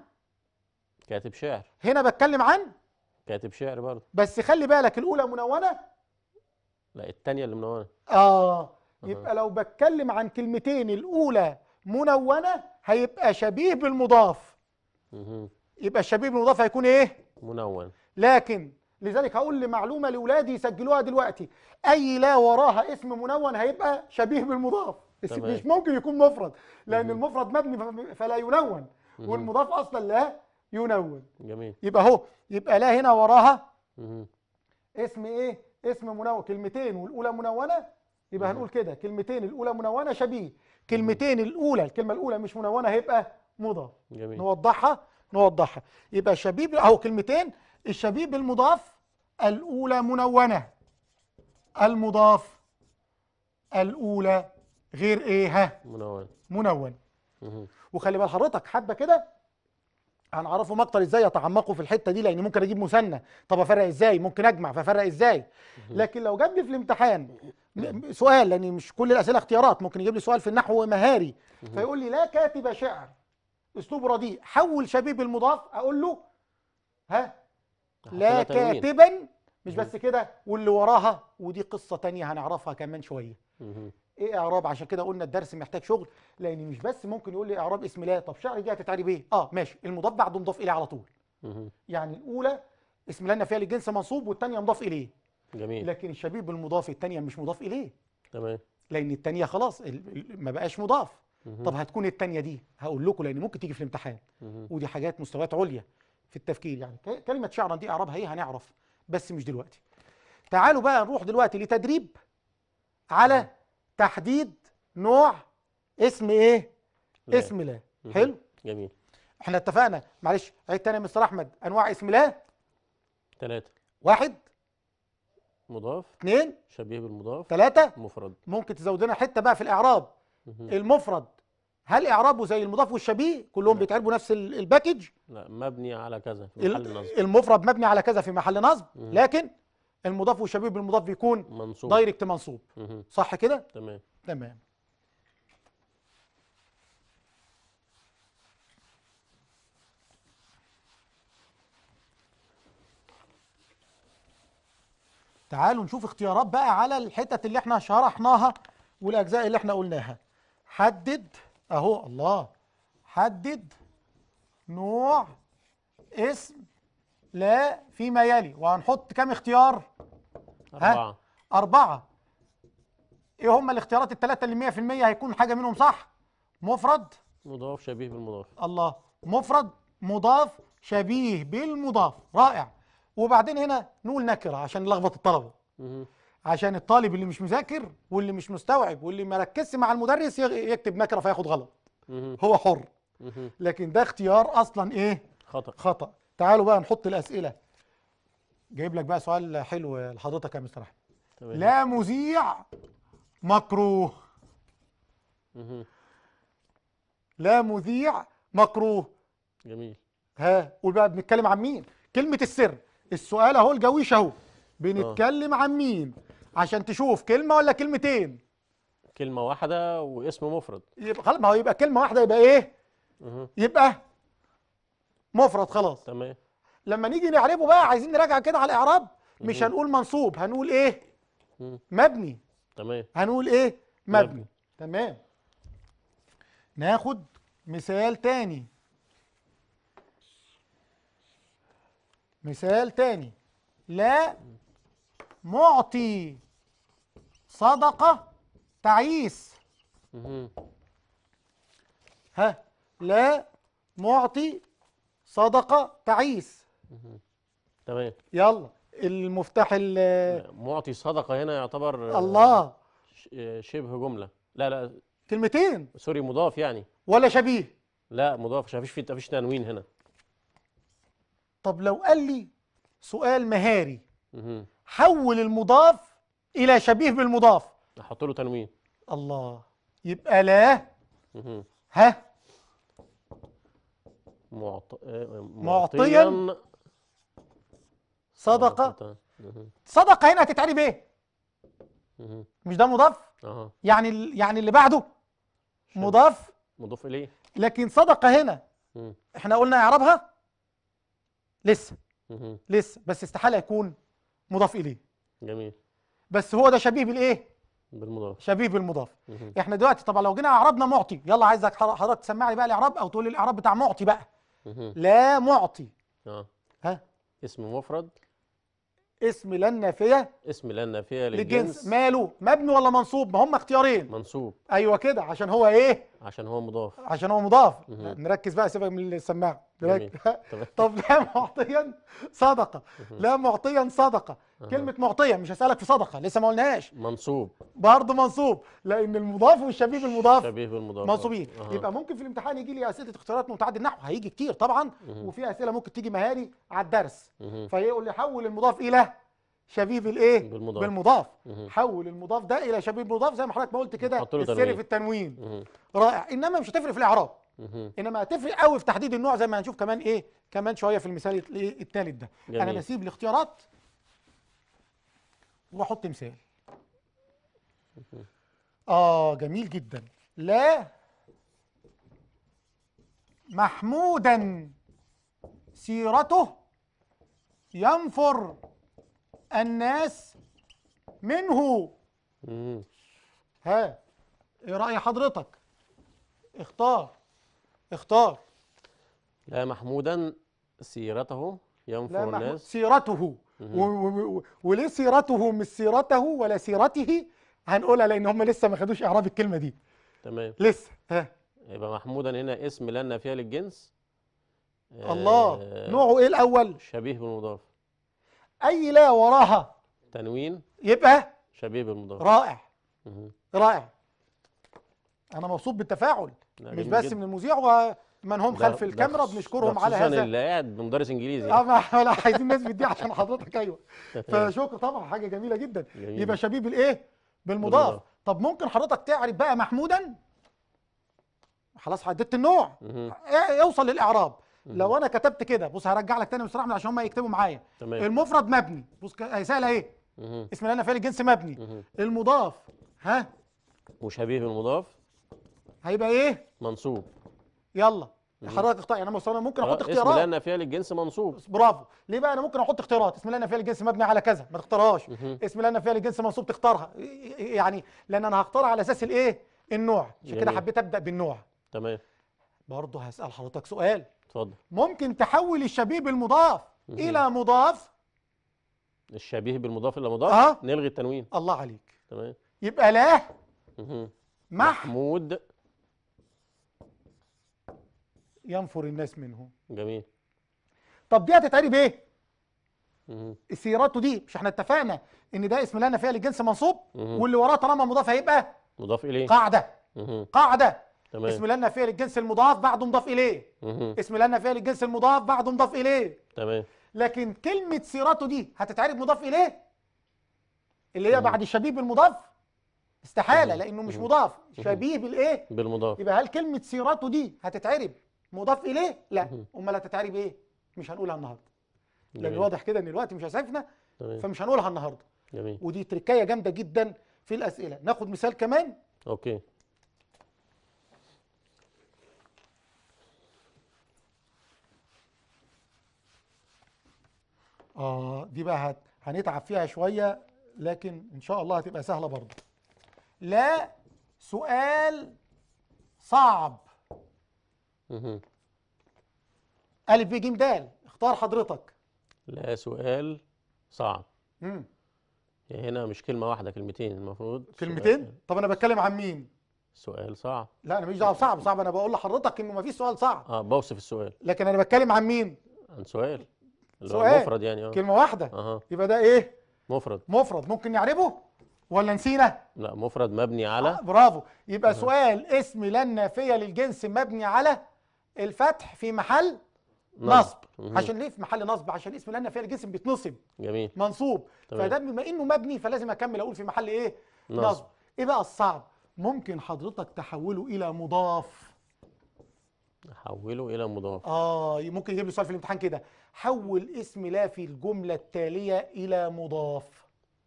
كاتب شعر هنا بتكلم عن كاتب شعر برضه بس خلي بالك الاولى منونه لا الثانيه اللي منونه اه يبقى لو بتكلم عن كلمتين الاولى منونه هيبقى شبيه بالمضاف يبقى الشبيه بالمضاف هيكون ايه منون لكن لذلك هقول لمعلومه لاولادي يسجلوها دلوقتي اي لا وراها اسم منون هيبقى شبيه بالمضاف تمام. مش ممكن يكون مفرد لان المفرد مبني فلا ينون والمضاف اصلا لا ينون جميل يبقى اهو يبقى لا هنا وراها اسم ايه اسم منون كلمتين والاولى منونه يبقى هنقول كده كلمتين الاولى منونه شبيه كلمتين الاولى الكلمه الاولى مش منونه هيبقى مضاف جميل. نوضحها نوضحها يبقى شبيه اهو كلمتين الشبيه بالمضاف الاولى منونه المضاف الاولى غير ايه ها منون منون وخلي بال حضرتك حبه كده هنعرفهم اكتر ازاي يتعمقوا في الحته دي لان ممكن اجيب مثنى طب افرق ازاي ممكن اجمع فافرق ازاي لكن لو جاب لي في الامتحان سؤال لان مش كل الاسئله اختيارات ممكن يجيب لي سؤال في النحو مهاري فيقول لي لا كاتب شعر اسلوب رديء حول شبيب المضاف اقول له ها لا كاتبا مش بس كده واللي وراها ودي قصه تانية هنعرفها كمان شويه ايه اعراب عشان كده قلنا الدرس محتاج شغل لان مش بس ممكن يقول لي اعراب اسم لا طب شعري دي هتتعرب ايه اه ماشي المضاف بعده مضاف اليه على طول يعني الاولى اسم لنا فيها للجنس منصوب والثانيه مضاف اليه جميل لكن الشبيه بالمضاف الثانيه مش مضاف اليه تمام لان الثانيه خلاص ما بقاش مضاف طب هتكون الثانيه دي هقول لكم لان ممكن تيجي في الامتحان ودي حاجات مستويات عليا في التفكير يعني كلمه شعرا دي اعرابها ايه هنعرف بس مش دلوقتي تعالوا بقى نروح دلوقتي لتدريب على تحديد نوع اسم ايه لا. اسم لا حلو جميل احنا اتفقنا معلش عيد تاني يا مستر احمد انواع اسم لا ثلاثة واحد مضاف اثنين شبيه بالمضاف ثلاثة مفرد ممكن تزود لنا حتة بقى في الإعراب مه. المفرد هل إعرابه زي المضاف والشبيه كلهم بيتعربوا نفس الباكج؟ لا مبني على كذا في محل نصب المفرد مبني على كذا في محل نصب لكن المضاف وشبيه بالمضاف بيكون منصوب دايركت منصوب مه. صح كده تمام تمام تعالوا نشوف اختيارات بقى على الحتت اللي احنا شرحناها والاجزاء اللي احنا قلناها حدد اهو الله حدد نوع اسم لا فيما يلي وهنحط كام اختيار أربعة ها؟ أربعة إيه هما الاختيارات الثلاثة اللي 100% هيكون حاجة منهم صح؟ مفرد مضاف شبيه بالمضاف الله مفرد مضاف شبيه بالمضاف رائع وبعدين هنا نقول نكرة عشان نلخبط الطلبة عشان الطالب اللي مش مذاكر واللي مش مستوعب واللي ما ركزش مع المدرس يكتب نكرة فياخد غلط هو حر لكن ده اختيار أصلا إيه؟ خطأ خطأ تعالوا بقى نحط الأسئلة جايب لك بقى سؤال حلو لحضرتك يا مستر احمد لا مذيع مكروه لا مذيع مكروه جميل ها قول بقى بنتكلم عن مين كلمه السر السؤال اهو الجويش اهو بنتكلم آه. عن مين عشان تشوف كلمه ولا كلمتين كلمه واحده واسم مفرد يبقى خلاص ما هو يبقى كلمه واحده يبقى ايه مه. يبقى مفرد خلاص تمام لما نيجي نعربه بقى عايزين نراجع كده على الاعراب مش هنقول منصوب هنقول ايه مبني تمام هنقول ايه مبني, تمام ناخد مثال تاني مثال تاني لا معطي صدقة تعيس ها لا معطي صدقة تعيس تمام يلا المفتاح معطي صدقه هنا يعتبر الله شبه جمله لا لا كلمتين سوري مضاف يعني ولا شبيه لا مضاف عشان مفيش مفيش تنوين هنا طب لو قال لي سؤال مهاري حول المضاف الى شبيه بالمضاف احط له تنوين الله يبقى لا ها معط... آه، معطيا صدقة آه، صدقة هنا هتتعري بايه؟ مش ده مضاف؟ يعني يعني اللي بعده مضاف مضاف اليه لكن صدقة هنا احنا قلنا اعرابها لسه لسه بس استحالة يكون مضاف اليه جميل بس هو ده شبيه بالايه؟ بالمضاف شبيه بالمضاف احنا دلوقتي طبعا لو جينا اعربنا معطي يلا عايزك حضرتك تسمع لي بقى الاعراب او تقول لي الاعراب بتاع معطي بقى لا معطي اه ها اسم مفرد اسم لا النافيه اسم لا النافيه للجنس ماله مبني ولا منصوب ما هم اختيارين منصوب ايوه كده عشان هو ايه عشان هو مضاف عشان هو مضاف نركز بقى سيبك من السماعه دلوقتي طب لا معطيا صدقه لا معطيا صدقه كلمه معطيه مش هسالك في صدقه لسه ما قلناهاش منصوب برضه منصوب لان المضاف والشبيه بالمضاف شبيه بالمضاف منصوبين أه. يبقى ممكن في الامتحان يجي لي اسئله اختيارات متعدد النحو هيجي كتير طبعا وفي اسئله ممكن تيجي مهاري على الدرس فيقول لي حول المضاف الى شبيه بالايه بالمضاف, بالمضاف. حول المضاف ده الى شبيه بالمضاف زي ما حضرتك ما قلت كده السر في التنوين رائع انما مش هتفرق في الاعراب انما هتفرق قوي في تحديد النوع زي ما هنشوف كمان ايه كمان شويه في المثال الثالث ده جميل. انا بسيب الاختيارات واحط مثال اه جميل جدا لا محمودا سيرته ينفر الناس منه ها ايه راي حضرتك اختار اختار لا محمودا سيرته ينفر لا الناس سيرته و... و... وليه سيرته مش سيرته ولا سيرته هنقولها لان هم لسه ما خدوش اعراب الكلمه دي تمام لسه ها يبقى محمودا هنا اسم لا نافيه للجنس آه، الله آه نوعه ايه الاول شبيه بالمضاف اي لا وراها تنوين يبقى شبيه بالمضاف رائع مه. رائع انا مبسوط بالتفاعل مش بس من المذيع ومن هم خلف الكاميرا بنشكرهم على هذا اللي قاعد مدرس انجليزي اه ما لا عايزين الناس بتدي عشان حضرتك ايوه فشكر طبعا حاجه جميله جدا جميل. يبقى شبيه بالايه بالمضاف طب ممكن حضرتك تعرف بقى محمودا خلاص حددت النوع إيه، اوصل للاعراب لو انا كتبت كده بص هرجع لك تاني بصراحه عشان هم يكتبوا معايا المفرد مبني بص آه، سهله ايه اسم انا فعل الجنس مبني المضاف ها وشبيه بالمضاف هيبقى ايه منصوب يلا حضرتك اختار يعني انا ممكن احط اختيارات اسم لا فيها للجنس منصوب برافو ليه بقى انا ممكن احط اختيارات اسم لا فيها للجنس مبني على كذا ما تختارهاش اسم لا فيها للجنس منصوب تختارها يعني لان انا هختار على اساس الايه النوع عشان كده حبيت ابدا بالنوع تمام برضه هسال حضرتك سؤال اتفضل ممكن تحول الشبيه بالمضاف الى مضاف الشبيه بالمضاف الى مضاف أه؟ نلغي التنوين الله عليك تمام يبقى لا محمود ينفر الناس منه جميل طب دي هتتعري بايه سيرته دي مش احنا اتفقنا ان ده اسم لنا فعل الجنس منصوب واللي وراه طالما مضاف هيبقى إيه مضاف اليه قاعده قاعده تمام. اسم لنا فعل الجنس المضاف بعده مضاف اليه اسم لنا فعل الجنس المضاف بعده مضاف اليه تمام لكن كلمه سيرته دي هتتعرب مضاف اليه اللي هي بعد شبيه بالمضاف استحاله لانه مش مضاف شبيه بالايه بالمضاف يبقى هل كلمه سيرته دي هتتعرب مضاف اليه لا امال هتتعري ايه مش هنقولها النهارده لان واضح كده ان الوقت مش هيسعفنا فمش هنقولها النهارده جميل. ودي تركية جامده جدا في الاسئله ناخد مثال كمان اوكي اه دي بقى هت... هنتعب فيها شويه لكن ان شاء الله هتبقى سهله برضه لا سؤال صعب ألف ب ج د اختار حضرتك لا سؤال صعب امم هنا مش كلمة واحدة كلمتين المفروض كلمتين؟ طب أنا بتكلم عن مين؟ سؤال صعب لا أنا مش دعوة صعب صعب أنا بقول لحضرتك إنه ما فيش سؤال صعب أه بوصف السؤال لكن أنا بتكلم عن مين؟ عن سؤال اللي سؤال هو مفرد يعني أه كلمة واحدة أه. يبقى ده إيه؟ مفرد مفرد ممكن نعربه؟ ولا نسينا؟ لا مفرد مبني على آه برافو يبقى أه. سؤال اسم لا النافية للجنس مبني على الفتح في محل نصب عشان ليه في محل نصب عشان اسم لان فيها الجسم بيتنصب جميل منصوب فده بما انه مبني فلازم اكمل اقول في محل ايه نصب, نصب. ايه بقى الصعب ممكن حضرتك تحوله الى مضاف حوله الى مضاف اه ممكن يجيب لي سؤال في الامتحان كده حول اسم لا في الجمله التاليه الى مضاف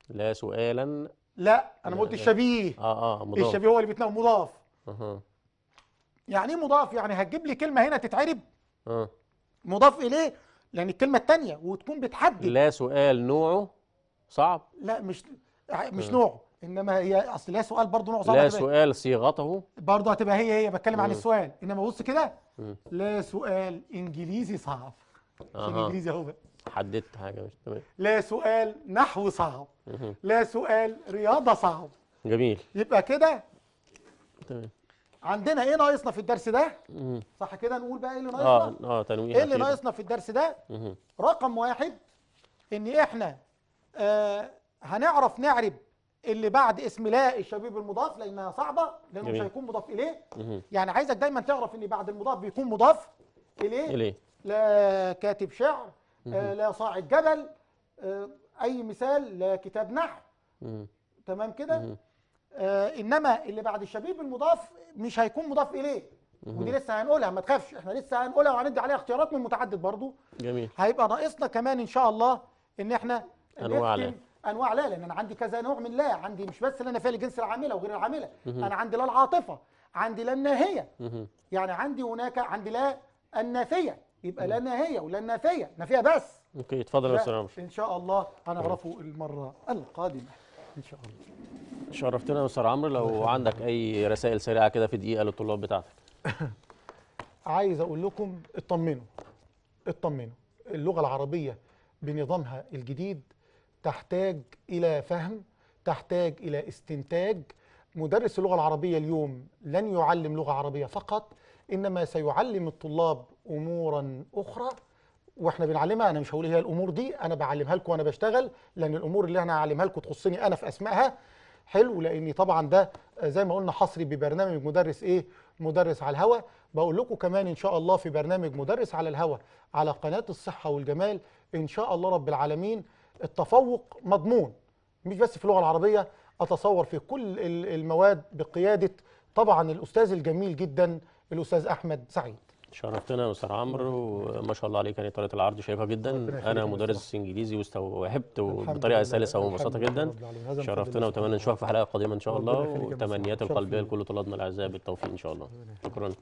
لا سؤالا لا انا ما قلتش شبيه اه اه مضاف الشبيه هو اللي بيتنقل مضاف اها يعني ايه مضاف يعني هتجيب لي كلمه هنا تتعرب اه مضاف اليه لان يعني الكلمه الثانيه وتكون بتحدد لا سؤال نوعه صعب لا مش مش آه. نوعه انما هي اصل لا سؤال برضه نوعه صعب لا إيه؟ سؤال صيغته برضه هتبقى هي هي بتكلم عن آه. السؤال انما بص كده آه. لا سؤال انجليزي صعب عشان انجليزي اهو بقى حددت حاجه مش تمام لا سؤال نحو صعب لا سؤال رياضه صعب جميل يبقى كده تمام عندنا ايه ناقصنا في الدرس ده مم. صح كده نقول بقى ايه اللي آه، ناقصنا اه اه تنويه ايه اللي ناقصنا في الدرس ده مم. رقم واحد ان احنا آه هنعرف نعرب اللي بعد اسم لا الشبيب المضاف لانها صعبه لانه جميل. مش هيكون مضاف اليه مم. يعني عايزك دايما تعرف ان بعد المضاف بيكون مضاف اليه, إليه. لا كاتب شعر آه لا صاعد جبل آه اي مثال لا كتاب نحو تمام كده آه، انما اللي بعد الشبيه بالمضاف مش هيكون مضاف اليه ودي لسه هنقولها ما تخافش احنا لسه هنقولها وهندي عليها اختيارات من متعدد برضو جميل هيبقى ناقصنا كمان ان شاء الله ان احنا انواع لا انواع لا لان انا عندي كذا نوع من لا عندي مش بس اللي انا فيها الجنس العامله وغير العامله انا عندي لا العاطفه عندي لا الناهيه يعني عندي هناك عندي لا النافيه يبقى لا ناهيه ولا النافيه نافيه بس اوكي اتفضل يا استاذ ان شاء الله هنعرفه المره القادمه ان شاء الله شرفتنا يا استاذ عمرو لو عندك اي رسائل سريعه كده في دقيقه للطلاب بتاعتك عايز اقول لكم اطمنوا اطمنوا اللغه العربيه بنظامها الجديد تحتاج الى فهم تحتاج الى استنتاج مدرس اللغه العربيه اليوم لن يعلم لغه عربيه فقط انما سيعلم الطلاب امورا اخرى واحنا بنعلمها انا مش هقول هي الامور دي انا بعلمها لكم وانا بشتغل لان الامور اللي انا هعلمها لكم تخصني انا في اسمائها حلو لاني طبعا ده زي ما قلنا حصري ببرنامج مدرس ايه مدرس على الهوا بقول لكم كمان ان شاء الله في برنامج مدرس على الهوا على قناه الصحه والجمال ان شاء الله رب العالمين التفوق مضمون مش بس في اللغه العربيه اتصور في كل المواد بقياده طبعا الاستاذ الجميل جدا الاستاذ احمد سعيد شرفتنا يا استاذ عمرو وما شاء الله عليك يعني طريقه العرض شايفها جدا انا مدرس انجليزي واستوعبت بطريقه سلسه ومبسطه جدا شرفتنا واتمنى نشوفك في حلقه قادمه ان شاء الله وتمنيات القلبيه لكل طلابنا الاعزاء بالتوفيق ان شاء الله شكرا